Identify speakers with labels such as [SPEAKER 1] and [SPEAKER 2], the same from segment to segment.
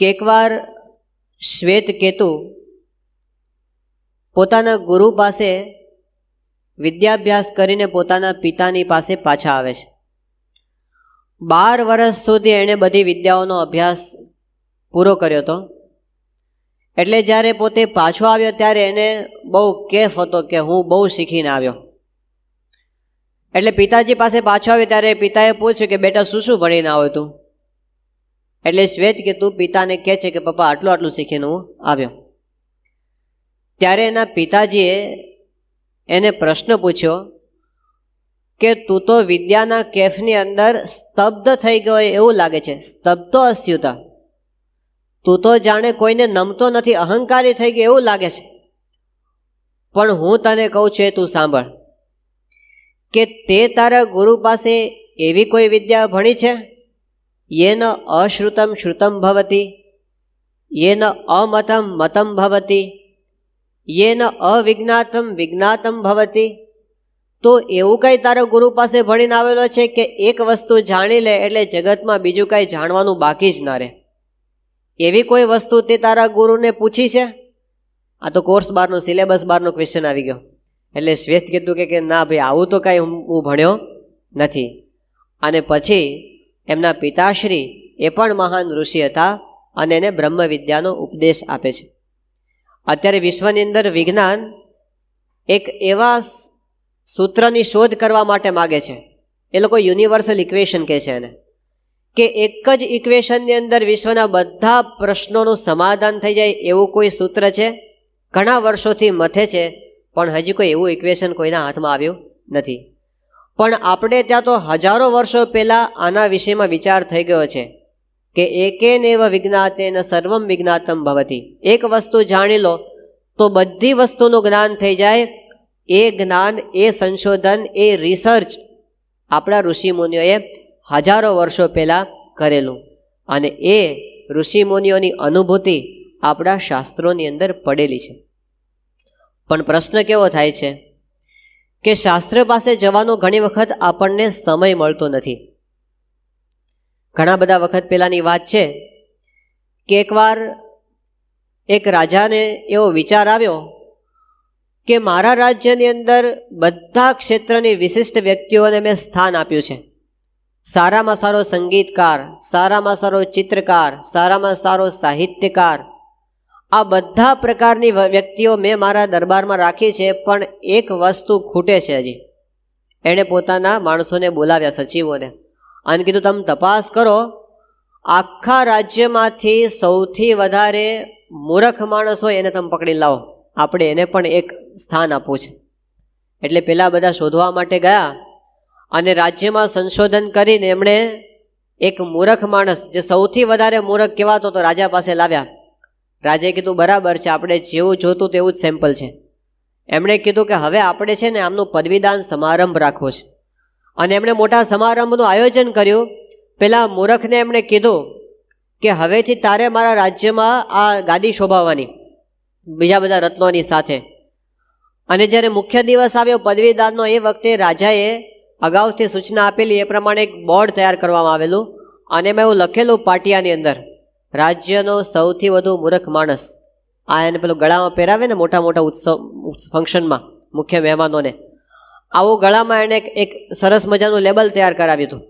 [SPEAKER 1] કે એકવાર કેતુ પોતાના ગુરુ પાસે વિદ્યાભ્યાસ કરીને પોતાના પિતાની પાસે પાછા આવે છે બાર વર્ષ સુધી એણે બધી વિદ્યાઓનો અભ્યાસ પૂરો કર્યો હતો એટલે જ્યારે પોતે પાછો આવ્યો ત્યારે એને બહુ કેફ હતો કે હું બહુ શીખીને આવ્યો એટલે પિતાજી પાસે પાછો આવ્યો ત્યારે પિતાએ પૂછ્યું કે બેટા શું શું ભણીને આવ્યો તું એટલે શ્વેત કે તું પિતાને કહે છે કે પપ્પા આટલું આટલું શીખીને હું આવ્યો ત્યારે એના પિતાજીએ એને પ્રશ્ન પૂછ્યો કે તું તો વિદ્યાના કેફની અંદર સ્તબ્ધ થઈ ગયો એવું લાગે છે સ્તબ્ધ અસ્યુતા તું તો જાણે કોઈને નમતો નથી અહંકારી થઈ ગયો એવું લાગે છે પણ હું તને કહું છું એ તું સાંભળ કે તે તારા ગુરુ પાસે એવી કોઈ વિદ્યા ભણી છે યેન અશ્રુતમ શ્રુતમ ભવતી યેન અમતમ મતમ ભવતી યેન અવિજ્ઞાતમ વિજ્ઞાતમ ભવતી તો એવું કંઈ તારા ગુરુ પાસે ભણીને આવેલો છે કે એક વસ્તુ જાણી લે એટલે જગતમાં બીજું કાંઈ જાણવાનું બાકી જ ના રહે એવી કોઈ વસ્તુ તે તારા ગુરુને પૂછી છે આ તો કોર્સ બારનો સિલેબસ બારનો ક્વેશ્ચન આવી ગયો એટલે શ્વેત કીધું કે ના ભાઈ આવું તો કાંઈ હું ભણ્યો નથી અને પછી એમના પિતાશ્રી એ પણ મહાન ઋષિ હતા અને એને બ્રહ્મ વિદ્યાનો ઉપદેશ આપે છે અત્યારે વિશ્વની અંદર વિજ્ઞાન એક એવા સૂત્રની શોધ કરવા માટે માગે છે એ લોકો યુનિવર્સલ ઇક્વેશન કહે છે એને કે એક જ ઇક્વેશનની અંદર વિશ્વના બધા પ્રશ્નોનું સમાધાન થઈ જાય એવું કોઈ સૂત્ર છે ઘણા વર્ષોથી મથે છે પણ હજી કોઈ એવું ઇક્વેશન કોઈના હાથમાં આવ્યું નથી પણ આપણે ત્યાં તો હજારો વર્ષો પહેલાં આના વિષયમાં વિચાર થઈ ગયો છે કે એકેન એવ વિજ્ઞાતેન સર્વમ વિજ્ઞાતમ ભવતી એક વસ્તુ જાણી લો તો બધી વસ્તુનું જ્ઞાન થઈ જાય એ જ્ઞાન એ સંશોધન એ રિસર્ચ આપણા ઋષિમુનિઓએ હજારો વર્ષો પહેલાં કરેલું અને એ ઋષિમુનિઓની અનુભૂતિ આપણા શાસ્ત્રોની અંદર પડેલી છે પણ પ્રશ્ન કેવો થાય છે કે શાસ્ત્ર પાસે જવાનો ઘણી વખત આપણને સમય મળતો નથી ઘણા બધા વખત પહેલાંની વાત છે કે એકવાર એક રાજાને એવો વિચાર આવ્યો કે મારા રાજ્યની અંદર બધા ક્ષેત્રની વિશિષ્ટ વ્યક્તિઓને મેં સ્થાન આપ્યું છે સારામાં સારો સંગીતકાર સારામાં સારો ચિત્રકાર સારામાં સારો સાહિત્યકાર આ બધા પ્રકારની વ્યક્તિઓ મેં મારા દરબારમાં રાખી છે પણ એક વસ્તુ ખૂટે છે હજી એણે પોતાના માણસોને બોલાવ્યા સચિવોને અને કીધું તમે તપાસ કરો આખા રાજ્યમાંથી સૌથી વધારે મૂરખ માણસ હોય એને તમે પકડી લાવો આપણે એને પણ એક સ્થાન આપવું છે એટલે પહેલાં બધા શોધવા માટે ગયા અને રાજ્યમાં સંશોધન કરીને એમણે એક મૂરખ માણસ જે સૌથી વધારે મૂરખ કહેવાતો હતો રાજા પાસે લાવ્યા રાજે કીધું બરાબર છે આપણે જેવું જોતું તેવું જ સેમ્પલ છે એમણે કીધું કે હવે આપણે છે ને આમનું પદવીદાન સમારંભ રાખવો છે અને એમણે મોટા સમારંભનું આયોજન કર્યું પેલા મૂરખને એમણે કીધું કે હવેથી તારે મારા રાજ્યમાં આ ગાદી શોભાવવાની બીજા બધા રત્નોની સાથે અને જ્યારે મુખ્ય દિવસ આવ્યો પદવીદાનનો એ વખતે રાજાએ અગાઉથી સૂચના આપેલી એ પ્રમાણે એક બોર્ડ તૈયાર કરવામાં આવેલું અને મેં એવું લખેલું પાટિયાની અંદર રાજ્યનો સૌથી વધુ મૂર્ખ માણસ આ એને પેલું ગળામાં પહેરાવે ને મોટા મોટા ઉત્સવ ફંક્શનમાં મુખ્ય મહેમાનોને આવું ગળામાં એણે એક સરસ મજાનું લેબલ તૈયાર કરાવ્યું હતું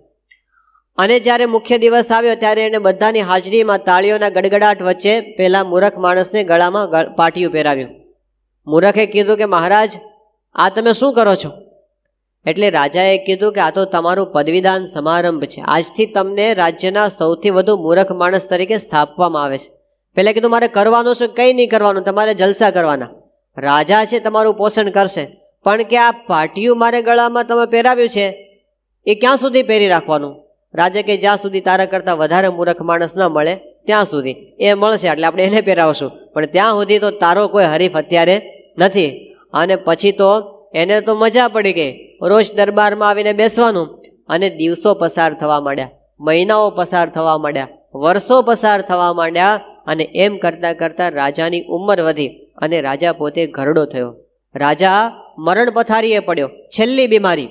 [SPEAKER 1] અને જ્યારે મુખ્ય દિવસ આવ્યો ત્યારે એણે બધાની હાજરીમાં તાળીઓના ગડગડાટ વચ્ચે પેલા મૂરખ માણસને ગળામાં પાટિયું પહેરાવ્યું મૂરખે કીધું કે મહારાજ આ તમે શું કરો છો એટલે રાજાએ કીધું કે આ તો તમારું પદવીદાન સમારંભ છે આજથી તમને રાજ્યના સૌથી વધુ મૂરખ માણસ તરીકે સ્થાપવામાં આવે છે પહેલાં કીધું મારે કરવાનું છે કંઈ નહીં કરવાનું તમારે જલસા કરવાના રાજા છે તમારું પોષણ કરશે પણ કે આ પાટિયું મારે ગળામાં તમે પહેરાવ્યું છે એ ક્યાં સુધી પહેરી રાખવાનું રાજા કે જ્યાં સુધી તારા કરતાં વધારે મૂરખ માણસ ન મળે ત્યાં સુધી એ મળશે એટલે આપણે એને પહેરાવશું પણ ત્યાં સુધી તો તારો કોઈ હરીફ અત્યારે નથી અને પછી તો એને તો મજા પડી ગઈ રોજ દરબારમાં આવીને બેસવાનું અને દિવસો પસાર થવા માંડ્યા મહિનાઓ પસાર થવા માંડ્યા વર્ષો પસાર થવા માંડ્યા અને એમ કરતાં કરતાં રાજાની ઉંમર વધી અને રાજા પોતે ઘરડો થયો રાજા મરણ પથારીએ પડ્યો છેલ્લી બીમારી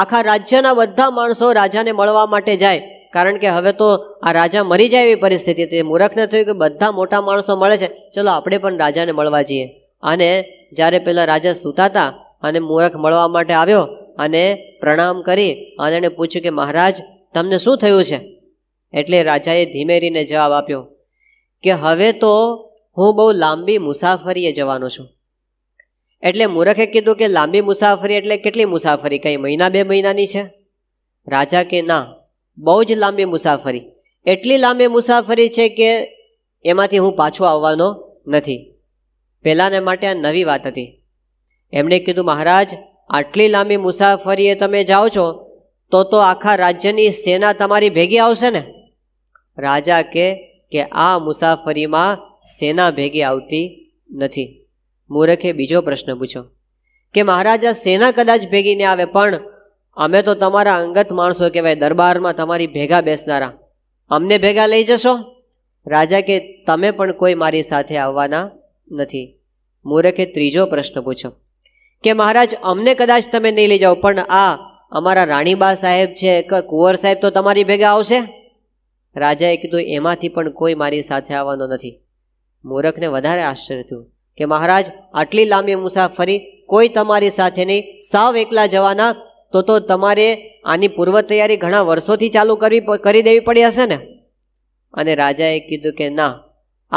[SPEAKER 1] આખા રાજ્યના બધા માણસો રાજાને મળવા માટે જાય કારણ કે હવે તો આ રાજા મરી જાય એવી પરિસ્થિતિ હતી મૂરખને થયું કે બધા મોટા માણસો મળે છે ચલો આપણે પણ રાજાને મળવા જઈએ અને જ્યારે પેલા રાજા સૂતા હતા અને મૂરખ મળવા માટે આવ્યો અને પ્રણામ કરી અને એણે પૂછ્યું કે મહારાજ તમને શું થયું છે એટલે રાજાએ ધીમેરીને જવાબ આપ્યો કે હવે તો હું બહુ લાંબી મુસાફરીએ જવાનો છું એટલે મૂરખે કીધું કે લાંબી મુસાફરી એટલે કેટલી મુસાફરી કંઈ મહિના બે મહિનાની છે રાજા કે ના બહુ જ લાંબી મુસાફરી એટલી લાંબી મુસાફરી છે કે એમાંથી હું પાછો આવવાનો નથી પહેલાંને માટે આ નવી વાત હતી એમણે કીધું મહારાજ આટલી લાંબી મુસાફરીએ તમે જાઓ છો તો તો આખા રાજ્યની સેના તમારી ભેગી આવશે ને રાજા કે કે આ મુસાફરીમાં સેના ભેગી આવતી નથી મૂરખે બીજો પ્રશ્ન પૂછ્યો કે મહારાજા સેના કદાચ ભેગી ન આવે પણ અમે તો તમારા અંગત માણસો કહેવાય દરબારમાં તમારી ભેગા બેસનારા અમને ભેગા લઈ જશો રાજા કે તમે પણ કોઈ મારી સાથે આવવાના નથી મૂરખે ત્રીજો પ્રશ્ન પૂછ્યો કે મહારાજ અમને કદાચ તમે નહીં લઈ જાઓ પણ આ અમારા રાણીબા સાહેબ છે કે કુંવર સાહેબ તો તમારી ભેગા આવશે રાજાએ કીધું એમાંથી પણ કોઈ મારી સાથે આવવાનો નથી મૂરખને વધારે આશ્ચર્ય થયું કે મહારાજ આટલી લાંબી મુસાફરી કોઈ તમારી સાથે નહીં સાવ એકલા જવાના તો તો તમારે આની પૂર્વ તૈયારી ઘણા વર્ષોથી ચાલુ કરવી કરી દેવી પડી હશે ને અને રાજાએ કીધું કે ના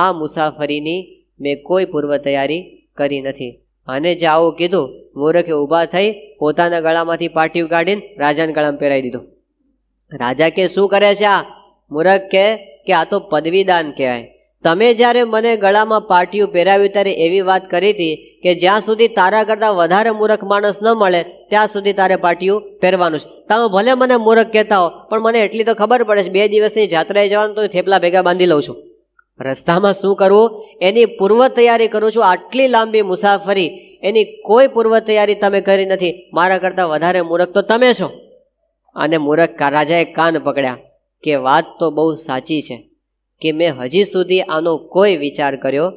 [SPEAKER 1] આ મુસાફરીની મેં કોઈ પૂર્વ તૈયારી કરી નથી અને જે આવું કીધું મૂરખે ઊભા થઈ પોતાના ગળામાંથી પાટિયું કાઢીને રાજાને ગળામાં પહેરાવી દીધું રાજા કે શું કરે છે આ મૂરખ કે કે આ તો પદવીદાન કહેવાય તમે જ્યારે મને ગળામાં પાટિયું પહેરાવ્યું ત્યારે એવી વાત કરી હતી કે જ્યાં સુધી તારા કરતાં વધારે મૂર્ખ માણસ ન મળે ત્યાં સુધી તારે પાટિયું પહેરવાનું છે તમે ભલે મને મૂરખ કહેતા હો પણ મને એટલી તો ખબર પડે છે બે દિવસની જાત્રાએ જવાનું તો થેપલા ભેગા બાંધી લઉં છું રસ્તામાં શું કરવું એની પૂર્વ તૈયારી કરું છું આટલી લાંબી મુસાફરી એની કોઈ પૂર્વ તૈયારી તમે કરી નથી મારા કરતાં વધારે મૂરખ તો તમે છો અને મૂરખ રાજાએ કાન પકડ્યા કે વાત તો બહુ સાચી છે કે મેં હજી સુધી આનો કોઈ વિચાર કર્યો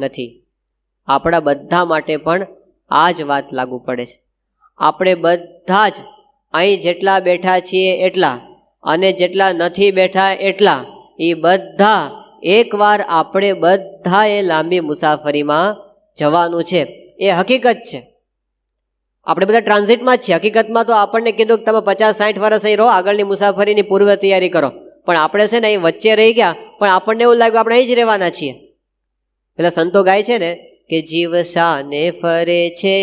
[SPEAKER 1] નથી આપણા બધા માટે પણ આ જ વાત લાગુ પડે છે આપણે બધા જ અહીં જેટલા બેઠા છીએ એટલા અને જેટલા નથી બેઠા એટલા એ બધા એકવાર આપણે બધાએ લાંબી મુસાફરીમાં જવાનું છે એ હકીકત છે આપણે બધા ટ્રાન્ઝિટમાં જ છીએ હકીકતમાં તો આપણને કીધું કે તમે પચાસ સાઠ વર્ષ અહીં રહો આગળની મુસાફરીની પૂર્વ તૈયારી કરો પણ આપણે છે ને અહીં વચ્ચે રહી ગયા પણ આપણને એવું લાગ્યું આપણે અહીં જ રહેવાના છીએ પેલા સંતો ગાય છે ને કે જીવ શાને ફરે છે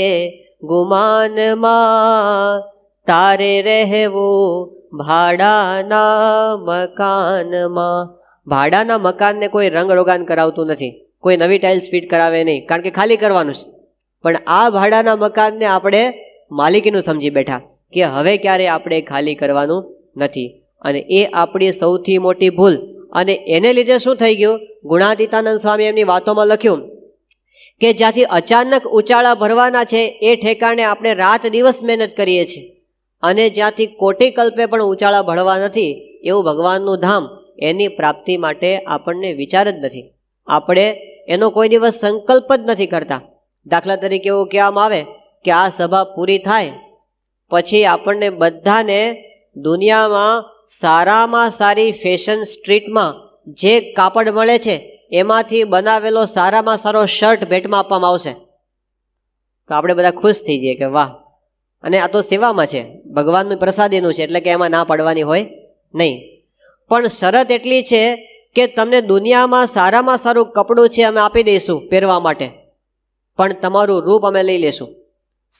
[SPEAKER 1] ગુમાનમાં તારે રહેવું ભાડાના મકાનમાં ભાડાના મકાનને કોઈ રંગ રોગાન કરાવતું નથી કોઈ નવી ટાઇલ્સ ફિટ કરાવે નહીં કારણ કે ખાલી કરવાનું છે પણ આ ભાડાના મકાનને આપણે માલિકીનું સમજી બેઠા કે હવે ક્યારે આપણે ખાલી કરવાનું નથી અને એ આપણી સૌથી મોટી ભૂલ અને એને લીધે શું થઈ ગયું ગુણાદિતાનંદ સ્વામી એમની વાતોમાં લખ્યું કે જ્યાંથી અચાનક ઉચાળા ભરવાના છે એ ઠેકાણે આપણે રાત દિવસ મહેનત કરીએ છીએ અને જ્યાંથી કોટી કલ્પે પણ ઉચાળા ભરવા નથી એવું ભગવાનનું ધામ એની પ્રાપ્તિ માટે આપણને વિચાર જ નથી આપણે એનો કોઈ દિવસ સંકલ્પ જ નથી કરતા દાખલા તરીકે એવું કહેવામાં આવે કે આ સભા પૂરી થાય પછી આપણને બધાને દુનિયામાં સારામાં સારી ફેશન સ્ટ્રીટમાં જે કાપડ મળે છે એમાંથી બનાવેલો સારામાં સારો શર્ટ ભેટમાં આપવામાં આવશે તો આપણે બધા ખુશ થઈ જઈએ કે વાહ અને આ તો સેવામાં છે ભગવાનનું પ્રસાદીનું છે એટલે કે એમાં ના પાડવાની હોય નહીં પણ શરત એટલી છે કે તમને દુનિયામાં સારામાં સારું કપડું છે અમે આપી દઈશું પહેરવા માટે પણ તમારું રૂપ અમે લઈ લેશું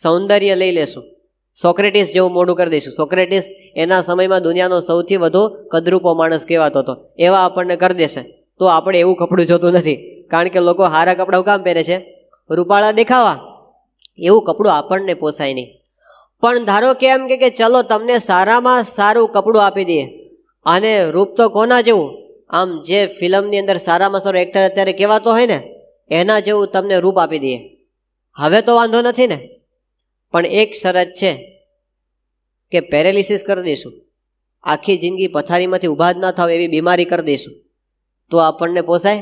[SPEAKER 1] સૌંદર્ય લઈ લેશું સોક્રેટિસ જેવું મોઢું કરી દઈશું સોક્રેટિસ એના સમયમાં દુનિયાનો સૌથી વધુ કદરૂપો માણસ કહેવાતો હતો એવા આપણને કરી દેશે તો આપણે એવું કપડું જોતું નથી કારણ કે લોકો હારા કપડાં કામ પહેરે છે રૂપાળા દેખાવા એવું કપડું આપણને પોસાય નહીં પણ ધારો કે એમ કે ચલો તમને સારામાં સારું કપડું આપી દઈએ આને રૂપ તો કોના જેવું આમ જે ફિલ્મની અંદર સારામાં સારો એક્ટર અત્યારે કહેવાતો હોય ને એના જેવું તમને રૂપ આપી દઈએ હવે તો વાંધો નથી ને પણ એક શરત છે કે પેરેલિસિસ કરી દઈશું આખી જિંદગી પથારીમાંથી ઊભા જ ના થાવ એવી બીમારી કરી દઈશું તો આપણને પોસાય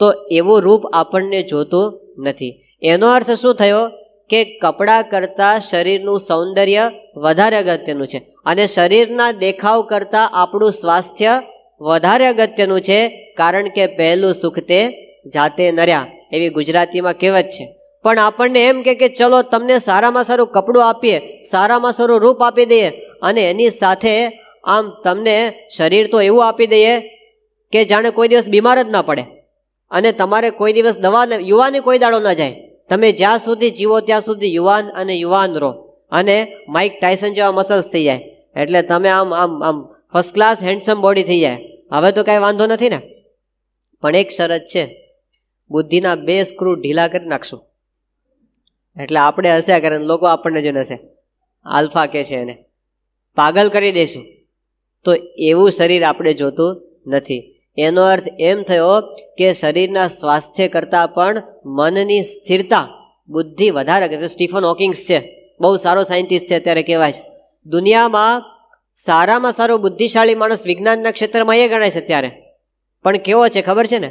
[SPEAKER 1] તો એવું રૂપ આપણને જોતું નથી એનો અર્થ શું થયો કે કપડાં કરતાં શરીરનું સૌંદર્ય વધારે અગત્યનું છે અને શરીરના દેખાવ કરતાં આપણું સ્વાસ્થ્ય વધારે અગત્યનું છે કારણ કે પહેલું સુખ તે જાતે નર્યા એવી ગુજરાતીમાં કહેવત છે પણ આપણને એમ કે ચલો તમને સારામાં સારું કપડું આપીએ સારામાં સારું રૂપ આપી દઈએ અને એની સાથે આમ તમને શરીર તો એવું આપી દઈએ કે જાણે કોઈ દિવસ બીમાર જ ના પડે અને તમારે કોઈ દિવસ દવા યુવાને કોઈ દાડો ના જાય તમે જ્યાં સુધી જીવો ત્યાં સુધી યુવાન અને યુવાન રહો અને માઇક ટાયસન જેવા મસલ્સ થઈ જાય એટલે તમે આમ આમ આમ ફર્સ્ટ ક્લાસ હેન્ડસમ બોડી થઈ જાય હવે તો કાંઈ વાંધો નથી ને પણ એક શરત છે બુદ્ધિના બે સ્ક્રૂ ઢીલા કરી નાખશું એટલે આપણે હસ્યા કરે લોકો આપણને જોઈને હશે આલ્ફા કે છે એને પાગલ કરી દઈશું તો એવું શરીર આપણે જોતું નથી એનો અર્થ એમ થયો કે શરીરના સ્વાસ્થ્ય કરતાં પણ મનની સ્થિરતા બુદ્ધિ વધારે કરે સ્ટીફન હોકિંગ્સ છે બહુ સારો સાયન્ટિસ્ટ છે અત્યારે કહેવાય છે દુનિયામાં સારામાં સારો બુદ્ધિશાળી માણસ વિજ્ઞાનના ક્ષેત્રમાં એ ગણાય છે અત્યારે પણ કેવો છે ખબર છે ને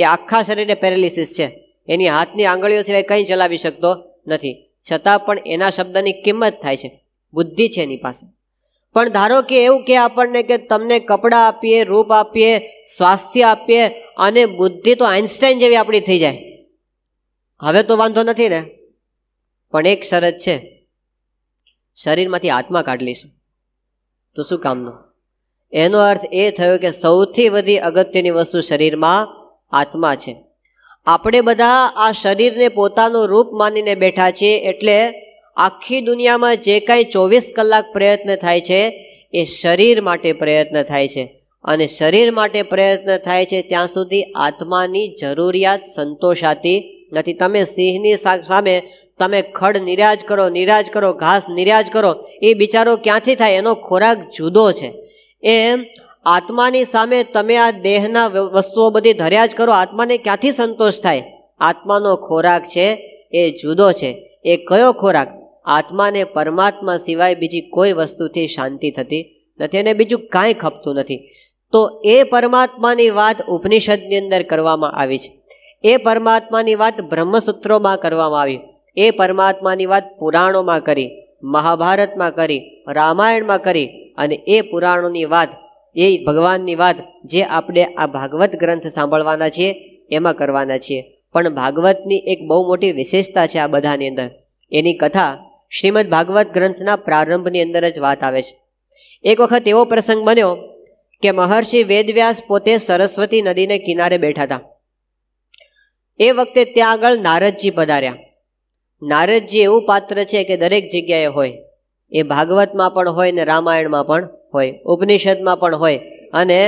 [SPEAKER 1] એ આખા શરીરને પેરેલિસિસ છે એની હાથની આંગળીઓ સિવાય કંઈ ચલાવી શકતો નથી છતાં પણ એના શબ્દની કિંમત થાય છે બુદ્ધિ છે એની પાસે પણ ધારો કે એવું કે આપણને કે તમને કપડાં આપીએ રૂપ આપીએ સ્વાસ્થ્ય આપીએ અને બુદ્ધિ તો આઇન્સ્ટાઈન જેવી આપણી થઈ જાય હવે તો વાંધો નથી ને પણ એક શરત છે શરીરમાંથી આત્મા કાઢી લઈશું તો શું કામનું એનો અર્થ એ થયો કે સૌથી વધી અગત્યની વસ્તુ શરીરમાં આત્મા છે આપણે બધા આ શરીરને પોતાનું રૂપ માનીને બેઠા છીએ એટલે આખી દુનિયામાં જે કાંઈ ચોવીસ કલાક પ્રયત્ન થાય છે એ શરીર માટે પ્રયત્ન થાય છે અને શરીર માટે પ્રયત્ન થાય છે ત્યાં સુધી આત્માની જરૂરિયાત સંતોષાતી નથી તમે સિંહની સામે તમે ખડ નિરાજ કરો નિરાજ કરો ઘાસ નિરાજ કરો એ બિચારો ક્યાંથી થાય એનો ખોરાક જુદો છે એમ આત્માની સામે તમે આ દેહના વસ્તુઓ બધી ધર્યા જ કરો આત્માને ક્યાંથી સંતોષ થાય આત્માનો ખોરાક છે એ જુદો છે એ કયો ખોરાક આત્માને પરમાત્મા સિવાય બીજી કોઈ વસ્તુથી શાંતિ થતી નથી અને બીજું કાંઈ ખપતું નથી તો એ પરમાત્માની વાત ઉપનિષદની અંદર કરવામાં આવી છે એ પરમાત્માની વાત બ્રહ્મસૂત્રોમાં કરવામાં આવી એ પરમાત્માની વાત પુરાણોમાં કરી મહાભારતમાં કરી રામાયણમાં કરી અને એ પુરાણોની વાત એ ભગવાનની વાત જે આપણે આ ભાગવત ગ્રંથ સાંભળવાના છીએ એમાં કરવાના છીએ પણ ભાગવતની એક બહુ મોટી વિશેષતા છે આ બધાની અંદર એની કથા શ્રીમદ ભાગવત ગ્રંથના પ્રારંભની અંદર જ વાત આવે છે એક વખત એવો પ્રસંગ બન્યો કે મહર્ષિ વેદવ્યાસ પોતે સરસ્વતી નદીને કિનારે બેઠા હતા એ વખતે ત્યાં આગળ નારદજી પધાર્યા નારદજી એવું પાત્ર છે કે દરેક જગ્યાએ હોય એ ભાગવતમાં પણ હોય ને રામાયણમાં પણ હોય ઉપનિષદમાં પણ હોય અને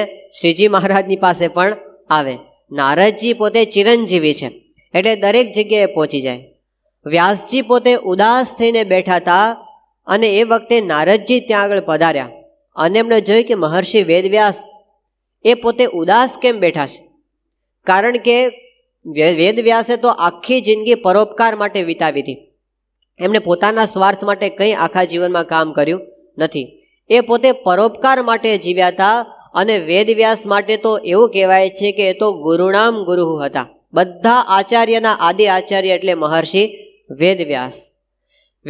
[SPEAKER 1] શ્રીજી મહારાજની પાસે પણ આવે નારદજી પોતે ચિરંજીવી છે એટલે દરેક જગ્યાએ પહોંચી જાય વ્યાસજી પોતે ઉદાસ થઈને બેઠા હતા અને એ વખતે નારદજી ત્યાં આગળ પધાર્યા અને એમણે જોયું કે મહર્ષિ વેદવ્યાસ એ પોતે ઉદાસ કેમ બેઠા છે કારણ કે વેદવ્યાસે તો આખી જિંદગી પરોપકાર માટે વિતાવી હતી એમણે પોતાના સ્વાર્થ માટે કંઈ આખા જીવનમાં કામ કર્યું નથી એ પોતે પરોપકાર માટે જીવ્યા હતા અને વેદવ્યાસ માટે તો એવું કહેવાય છે કે એ તો ગુરુણામ ગુરુ હતા બધા આચાર્યના આદિ આચાર્ય એટલે મહર્ષિ વેદવ્યાસ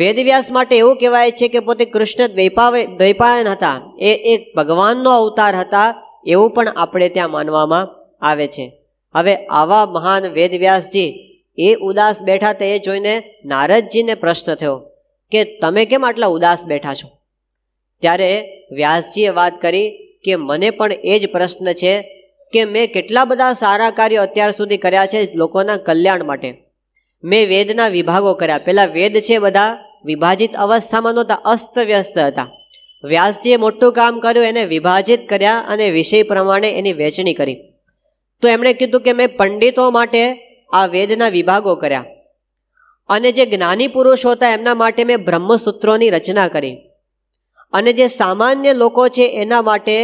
[SPEAKER 1] વેદવ્યાસ માટે એવું કહેવાય છે કે પોતે કૃષ્ણ દ્વૈપાવે દ્વૈપાયન હતા એ એક ભગવાનનો અવતાર હતા એવું પણ આપણે ત્યાં માનવામાં આવે છે હવે આવા મહાન વેદવ્યાસજી એ ઉદાસ બેઠા તે જોઈને નારદજીને પ્રશ્ન થયો કે તમે કેમ આટલા ઉદાસ બેઠા છો ત્યારે વ્યાસજીએ વાત કરી કે મને પણ એ જ પ્રશ્ન છે કે મેં કેટલા બધા સારા કાર્યો અત્યાર સુધી કર્યા છે લોકોના કલ્યાણ માટે મેં વેદના વિભાગો કર્યા પહેલાં વેદ છે બધા વિભાજિત અવસ્થામાં નહોતા અસ્તવ્યસ્ત હતા વ્યાસજીએ મોટું કામ કર્યું એને વિભાજિત કર્યા અને વિષય પ્રમાણે એની વહેંચણી કરી તો એમણે કીધું કે મેં પંડિતો માટે આ વેદના વિભાગો કર્યા અને જે જ્ઞાની પુરુષો હતા એમના માટે મેં બ્રહ્મસૂત્રોની રચના કરી અને જે સામાન્ય લોકો છે એના માટે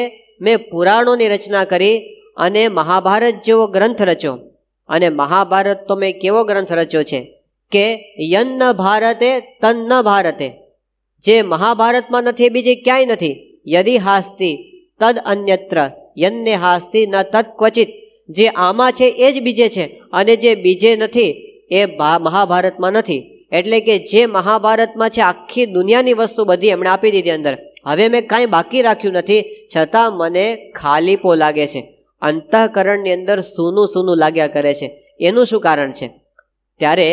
[SPEAKER 1] મેં પુરાણોની રચના કરી અને મહાભારત જેવો ગ્રંથ રચ્યો અને મહાભારત તો મેં કેવો ગ્રંથ રચ્યો છે કે યન્ન ભારતે તન્ન ભારતે જે મહાભારતમાં નથી એ બીજે ક્યાંય નથી યદિ હાસ્તી તદ અન્યત્ર યન્ને હાસ્તી ન તદ ક્વચિત જે આમાં છે એ જ બીજે છે અને જે બીજે નથી એ મહાભારતમાં નથી એટલે કે જે મહાભારતમાં છે આખી દુનિયાની વસ્તુ બધી એમણે આપી દીધી અંદર હવે મેં કાંઈ બાકી રાખ્યું નથી છતાં મને ખાલીપો લાગે છે અંતઃકરણની અંદર સૂનું સૂનું લાગ્યા કરે છે એનું શું કારણ છે ત્યારે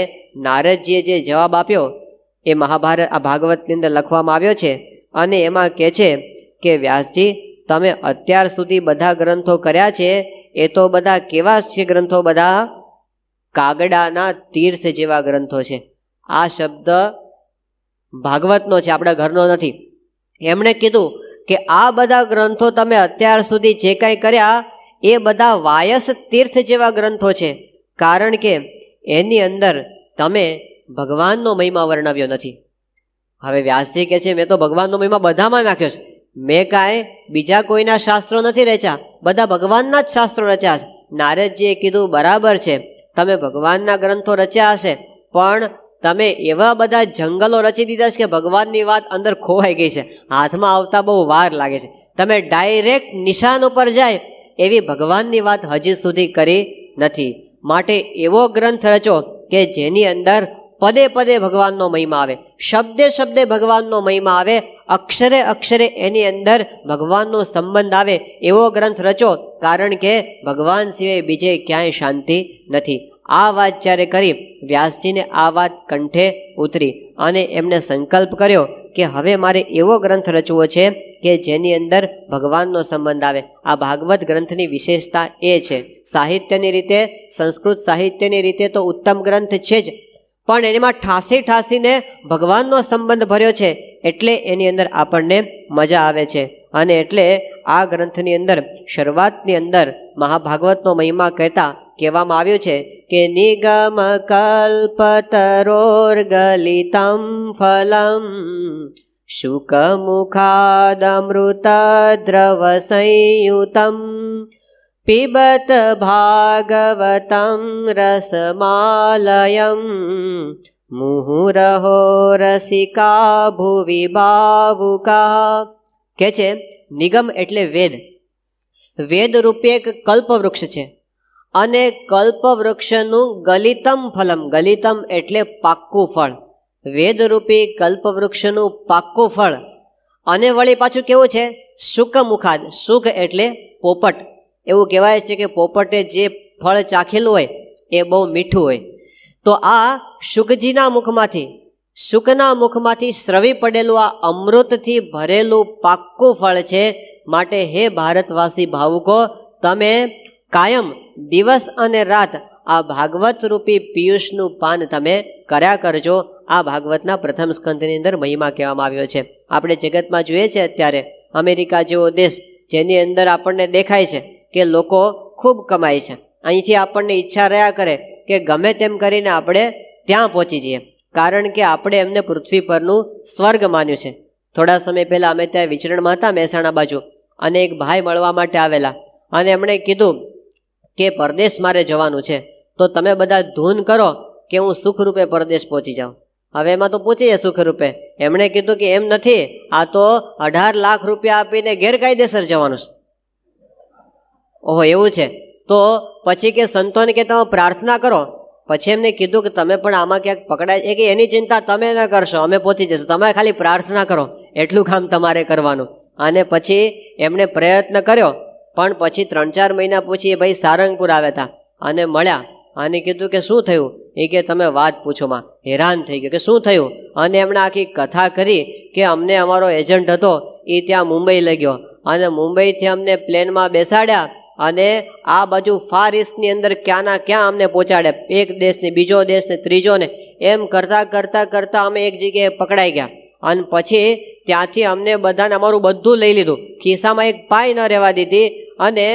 [SPEAKER 1] નારદજીએ જે જવાબ આપ્યો એ મહાભારત આ ભાગવતની અંદર લખવામાં આવ્યો છે અને એમાં કહે છે કે વ્યાસજી તમે અત્યાર સુધી બધા ગ્રંથો કર્યા છે એ તો બધા કેવા છે ગ્રંથો બધા કાગડાના તીર્થ જેવા ગ્રંથો છે આ શબ્દ ભાગવતનો છે આપણા ઘરનો નથી એમણે કીધું કે આ બધા ગ્રંથો તમે અત્યાર સુધી જે કાંઈ કર્યા એ બધા વાયસ તીર્થ જેવા ગ્રંથો છે કારણ કે એની અંદર તમે ભગવાનનો મહિમા વર્ણવ્યો નથી હવે વ્યાસજી કહે છે મેં તો ભગવાનનો મહિમા બધામાં નાખ્યો છે મેં કાંઈ બીજા કોઈના શાસ્ત્રો નથી રચ્યા બધા ભગવાનના જ શાસ્ત્રો રચ્યા છે નારદજીએ કીધું બરાબર છે તમે ભગવાનના ગ્રંથો રચ્યા હશે પણ તમે એવા બધા જંગલો રચી દીધા છે કે ભગવાનની વાત અંદર ખોવાઈ ગઈ છે હાથમાં આવતા બહુ વાર લાગે છે તમે ડાયરેક્ટ નિશાન ઉપર જાય એવી ભગવાનની વાત હજી સુધી કરી નથી માટે એવો ગ્રંથ રચો કે જેની અંદર પદે પદે ભગવાનનો મહિમા આવે શબ્દે શબ્દે ભગવાનનો મહિમા આવે અક્ષરે અક્ષરે એની અંદર ભગવાનનો સંબંધ આવે એવો ગ્રંથ રચો કારણ કે ભગવાન સિવાય બીજે ક્યાંય શાંતિ નથી આ વાત જ્યારે કરી વ્યાસજીને આ વાત કંઠે ઉતરી અને એમને સંકલ્પ કર્યો કે હવે મારે એવો ગ્રંથ રચવો છે કે જેની અંદર ભગવાનનો સંબંધ આવે આ ભાગવત ગ્રંથની વિશેષતા એ છે સાહિત્યની રીતે સંસ્કૃત સાહિત્યની રીતે તો ઉત્તમ ગ્રંથ છે જ પણ એમાં ઠાસી ઠાસીને ભગવાનનો સંબંધ ભર્યો છે એટલે એની અંદર આપણને મજા આવે છે અને એટલે આ ગ્રંથની અંદર શરૂઆતની અંદર મહાભાગવતનો મહિમા કહેતા કહેવામાં આવ્યું છે કે નિગમ કલ્પતરોર્ગલિતમ ફલમ સંયુતમ पिबत ભાગવતમ रसमालयं મુહુરહો રસિકા ભુવિ બાવુકા કે છે નિગમ એટલે વેદ વેદરૂપે એક કલ્પવૃક્ષ છે અને કલ્પવૃક્ષનું ગલિતમ ફલમ ગલિતમ એટલે પાક્કું ફળ વેદરૂપી કલ્પવૃક્ષનું પાક્કું ફળ અને વળી પાછું કેવું છે સુકમુખાદ સુખ એટલે પોપટ એવું કહેવાય છે કે પોપટે જે ફળ ચાખેલું હોય એ બહુ મીઠું હોય તો આ સુખજીના મુખમાંથી સુખના મુખમાંથી શ્રવી પડેલું આ અમૃતથી ભરેલું પાક્કું ફળ છે માટે હે ભારતવાસી ભાવુકો તમે કાયમ દિવસ અને રાત આ ભાગવત રૂપી પિયુષનું પાન તમે કર્યા કરજો આ ભાગવતના પ્રથમ સ્કંધની અંદર મહિમા કહેવામાં આવ્યો છે આપણે જગતમાં જોઈએ છે અત્યારે અમેરિકા જેવો દેશ જેની અંદર આપણને દેખાય છે કે લોકો ખૂબ કમાય છે અહીંથી આપણને ઈચ્છા રહ્યા કરે કે ગમે તેમ કરીને આપણે ત્યાં પહોંચી જઈએ કારણ કે આપણે એમને પૃથ્વી પરનું સ્વર્ગ માન્યું છે થોડા સમય પહેલાં અમે ત્યાં વિચરણમાં હતા મહેસાણા બાજુ અને એક ભાઈ મળવા માટે આવેલા અને એમણે કીધું કે પરદેશ મારે જવાનું છે તો તમે બધા ધૂન કરો કે હું સુખરૂપે પરદેશ પહોંચી જાઉં હવે એમાં તો પૂછીએ સુખ રૂપે એમણે કીધું કે એમ નથી આ તો અઢાર લાખ રૂપિયા આપીને ગેરકાયદેસર જવાનું છે ઓહો એવું છે તો પછી કે સંતોને કે તમે પ્રાર્થના કરો પછી એમને કીધું કે તમે પણ આમાં ક્યાંક પકડાય કે એની ચિંતા તમે ન કરશો અમે પહોંચી જશું તમારે ખાલી પ્રાર્થના કરો એટલું કામ તમારે કરવાનું અને પછી એમણે પ્રયત્ન કર્યો પણ પછી ત્રણ ચાર મહિના પછી એ ભાઈ સારંગપુર આવ્યા હતા અને મળ્યા અને કીધું કે શું થયું એ કે તમે વાત પૂછોમાં હેરાન થઈ ગયો કે શું થયું અને એમણે આખી કથા કરી કે અમને અમારો એજન્ટ હતો એ ત્યાં મુંબઈ લઈ ગયો અને મુંબઈથી અમને પ્લેનમાં બેસાડ્યા અને આ બાજુ ફાર ઇસ્ટની અંદર ક્યાંના ક્યાં અમને પહોંચાડ્યા એક દેશને બીજો દેશને ત્રીજો ને એમ કરતાં કરતાં કરતાં અમે એક જગ્યાએ પકડાઈ ગયા અને પછી ત્યાંથી અમને બધાને અમારું બધું લઈ લીધું ખિસ્સામાં એક પાય ન રહેવા દીધી અને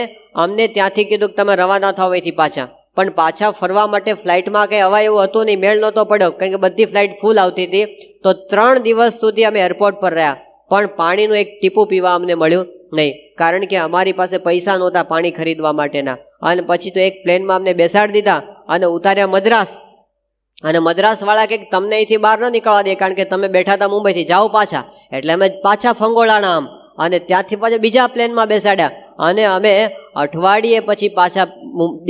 [SPEAKER 1] અમને ત્યાંથી કીધું કે તમે રવાના થાવ અહીંથી પાછા પણ પાછા ફરવા માટે ફ્લાઇટમાં કંઈ અવાય એવું હતું નહીં મેળ નહોતો પડ્યો કારણ કે બધી ફ્લાઇટ ફૂલ આવતી હતી તો ત્રણ દિવસ સુધી અમે એરપોર્ટ પર રહ્યા પણ પાણીનું એક ટીપું પીવા અમને મળ્યું નહીં કારણ કે અમારી પાસે પૈસા નહોતા પાણી ખરીદવા માટેના અને પછી તો એક પ્લેનમાં અમને બેસાડી દીધા અને ઉતાર્યા મદ્રાસ અને મદ્રાસવાળા કંઈક તમને અહીંથી બહાર ન નીકળવા દે કારણ કે તમે બેઠા હતા મુંબઈથી જાઓ પાછા એટલે અમે પાછા ફંગોળાના આમ અને ત્યાંથી પાછા બીજા પ્લેનમાં બેસાડ્યા અને અમે અઠવાડિયે પછી પાછા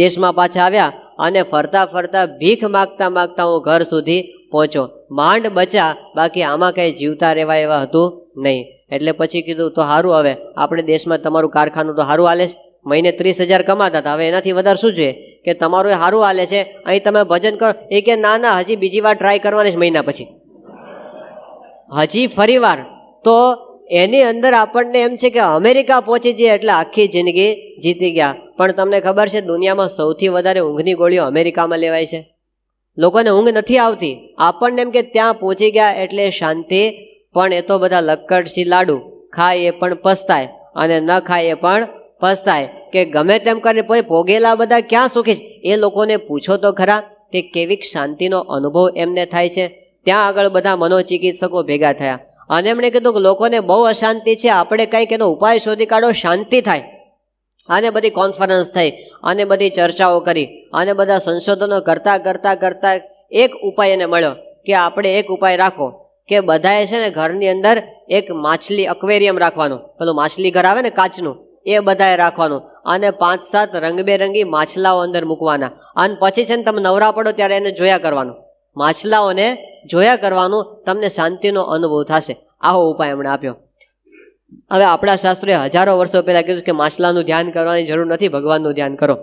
[SPEAKER 1] દેશમાં પાછા આવ્યા અને ફરતા ફરતા ભીખ માગતા માગતા હું ઘર સુધી પહોંચ્યો માંડ બચ્યા બાકી આમાં કંઈ જીવતા રહેવા એવા હતું નહીં એટલે પછી કીધું તો સારું હવે આપણે દેશમાં તમારું કારખાનું તો સારું હાલે મહિને ત્રીસ હજાર કમાતા હતા હવે એનાથી વધારે શું છે કે તમારું એ સારું હાલે છે અહીં તમે ભજન કરો એ કે ના ના હજી બીજી વાર ટ્રાય કરવાની છે મહિના પછી હજી ફરીવાર તો એની અંદર આપણને એમ છે કે અમેરિકા પહોંચી જઈએ એટલે આખી જિંદગી જીતી ગયા પણ તમને ખબર છે દુનિયામાં સૌથી વધારે ઊંઘની ગોળીઓ અમેરિકામાં લેવાય છે લોકોને ઊંઘ નથી આવતી આપણને એમ કે ત્યાં પહોંચી ગયા એટલે શાંતિ પણ એ તો બધા લક્કડસી લાડુ ખાય એ પણ પસ્તાય અને ન ખાય એ પણ પસ્તાય કે ગમે તેમ કરીને પોગેલા બધા ક્યાં સુખી એ લોકોને પૂછો તો ખરા કે કેવી શાંતિનો અનુભવ એમને થાય છે ત્યાં આગળ બધા મનોચિકિત્સકો ભેગા થયા અને એમણે કીધું કે લોકોને બહુ અશાંતિ છે આપણે કંઈક એનો ઉપાય શોધી કાઢો શાંતિ થાય અને બધી કોન્ફરન્સ થઈ અને બધી ચર્ચાઓ કરી અને બધા સંશોધનો કરતાં કરતાં કરતાં એક ઉપાય એને મળ્યો કે આપણે એક ઉપાય રાખો કે બધાએ છે ને ઘરની અંદર એક માછલી અક્વેરિયમ રાખવાનું પેલું માછલી ઘર આવે ને કાચનું એ બધાએ રાખવાનું અને પાંચ સાત રંગબેરંગી માછલાઓ અંદર મૂકવાના અને પછી છે ને તમે નવરા પડો ત્યારે એને જોયા કરવાનું માછલાઓને જોયા કરવાનું તમને શાંતિનો અનુભવ થશે આવો ઉપાય એમણે આપ્યો હવે આપણા શાસ્ત્રોએ હજારો વર્ષો પહેલાં કીધું કે માછલાનું ધ્યાન કરવાની જરૂર નથી ભગવાનનું ધ્યાન કરો